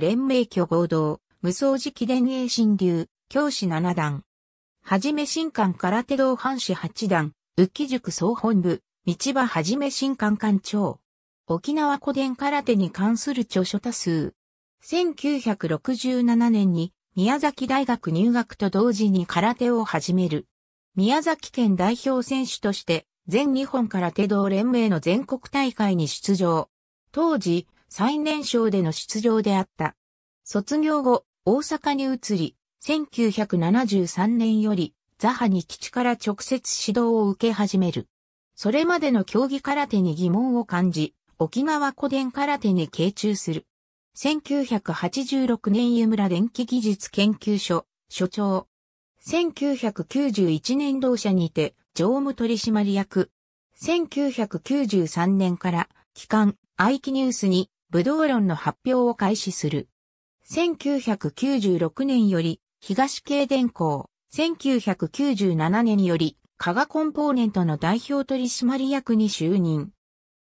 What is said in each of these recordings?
連盟挙合同、無双時期伝営新流、教師七段。はじめ新館空手道藩士八段、浮き塾総本部、道場はじめ新館館長。沖縄古典空手に関する著書多数。1967年に宮崎大学入学と同時に空手を始める。宮崎県代表選手として全日本空手道連盟の全国大会に出場。当時、最年少での出場であった。卒業後、大阪に移り、1973年より、ザハに基地から直接指導を受け始める。それまでの競技空手に疑問を感じ、沖縄古典空手に傾注する。1986年湯村電気技術研究所、所長。1991年同社にて、常務取締役。1993年から、機関、イキニュースに、武道論の発表を開始する。1996年より、東京電工、1997年より、加賀コンポーネントの代表取締役に就任。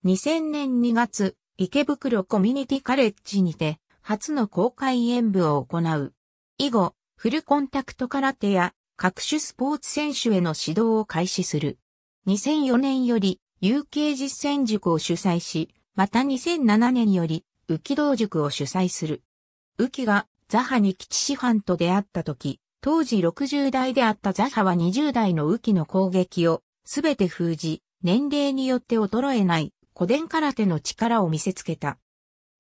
2000年2月、池袋コミュニティカレッジにて、初の公開演舞を行う。以後、フルコンタクト空手や各種スポーツ選手への指導を開始する。2004年より、有形実践塾を主催し、また2007年より、浮き道塾を主催する。浮きがザハに吉師範と出会った時、当時60代であったザハは20代の浮きの攻撃をすべて封じ、年齢によって衰えない古典空手の力を見せつけた。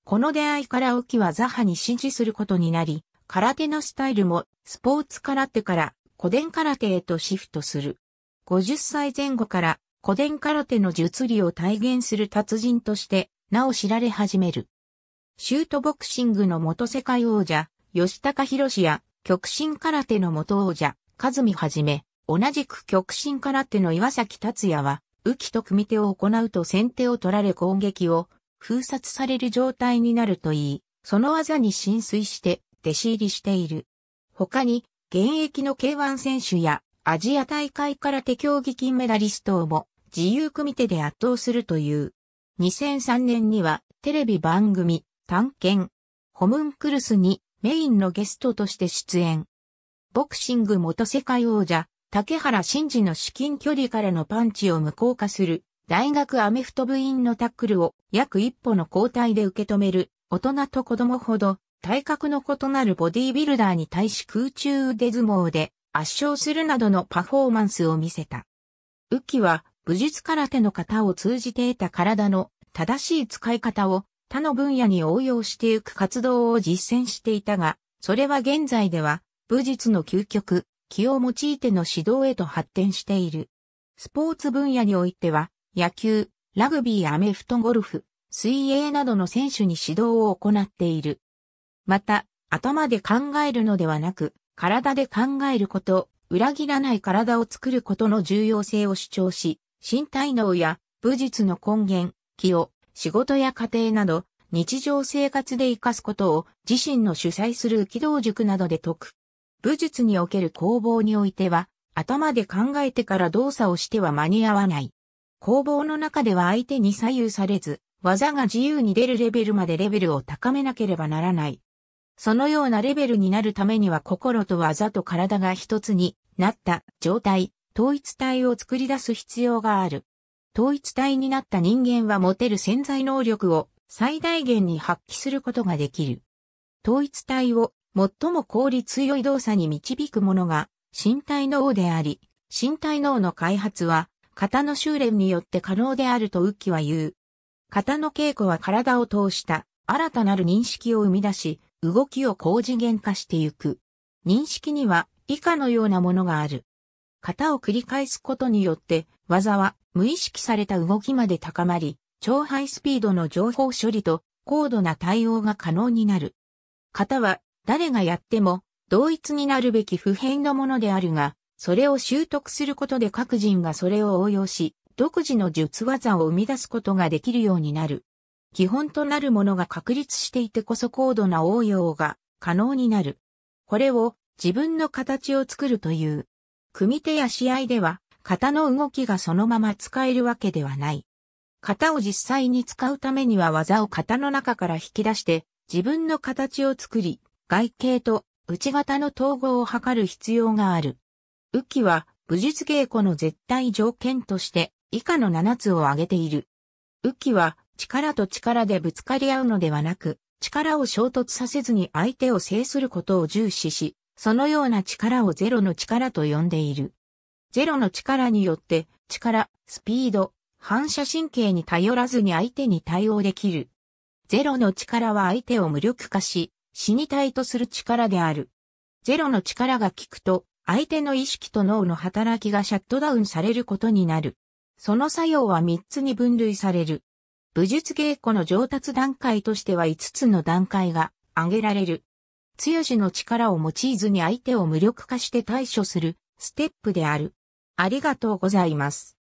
この出会いから浮きはザハに支持することになり、空手のスタイルもスポーツ空手から古典空手へとシフトする。50歳前後から古典空手の術理を体現する達人として、なお知られ始める。シュートボクシングの元世界王者、吉高博や、極真空手の元王者、和美はじめ、同じく極真空手の岩崎達也は、浮きと組手を行うと先手を取られ攻撃を封殺される状態になるといい、その技に浸水して弟子入りしている。他に、現役の K1 選手やアジア大会空手競技金メダリストをも自由組手で圧倒するという。2003年にはテレビ番組探検ホムンクルスにメインのゲストとして出演。ボクシング元世界王者竹原真嗣の至近距離からのパンチを無効化する大学アメフト部員のタックルを約一歩の交代で受け止める大人と子供ほど体格の異なるボディービルダーに対し空中腕相撲で圧勝するなどのパフォーマンスを見せた。雨季は武術空手の型を通じて得た体の正しい使い方を他の分野に応用していく活動を実践していたが、それは現在では武術の究極、気を用いての指導へと発展している。スポーツ分野においては、野球、ラグビー、アメフト、ゴルフ、水泳などの選手に指導を行っている。また、頭で考えるのではなく、体で考えること、裏切らない体を作ることの重要性を主張し、身体能や武術の根源、気を仕事や家庭など日常生活で活かすことを自身の主催する軌道塾などで解く。武術における攻防においては頭で考えてから動作をしては間に合わない。攻防の中では相手に左右されず、技が自由に出るレベルまでレベルを高めなければならない。そのようなレベルになるためには心と技と体が一つになった状態統一体を作り出す必要がある。統一体になった人間は持てる潜在能力を最大限に発揮することができる。統一体を最も効率良い動作に導くものが身体脳であり、身体脳の開発は型の修練によって可能であるとウッキは言う。型の稽古は体を通した新たなる認識を生み出し、動きを高次元化してゆく。認識には以下のようなものがある。型を繰り返すことによって、技は無意識された動きまで高まり、超ハイスピードの情報処理と高度な対応が可能になる。型は誰がやっても同一になるべき普遍のものであるが、それを習得することで各人がそれを応用し、独自の術技を生み出すことができるようになる。基本となるものが確立していてこそ高度な応用が可能になる。これを自分の形を作るという。組手や試合では、型の動きがそのまま使えるわけではない。型を実際に使うためには技を型の中から引き出して自分の形を作り、外形と内型の統合を図る必要がある。浮きは武術稽古の絶対条件として以下の7つを挙げている。浮きは力と力でぶつかり合うのではなく、力を衝突させずに相手を制することを重視し、そのような力をゼロの力と呼んでいる。ゼロの力によって、力、スピード、反射神経に頼らずに相手に対応できる。ゼロの力は相手を無力化し、死に体とする力である。ゼロの力が効くと、相手の意識と脳の働きがシャットダウンされることになる。その作用は3つに分類される。武術稽古の上達段階としては5つの段階が挙げられる。強の力を用いずに相手を無力化して対処するステップである。ありがとうございます。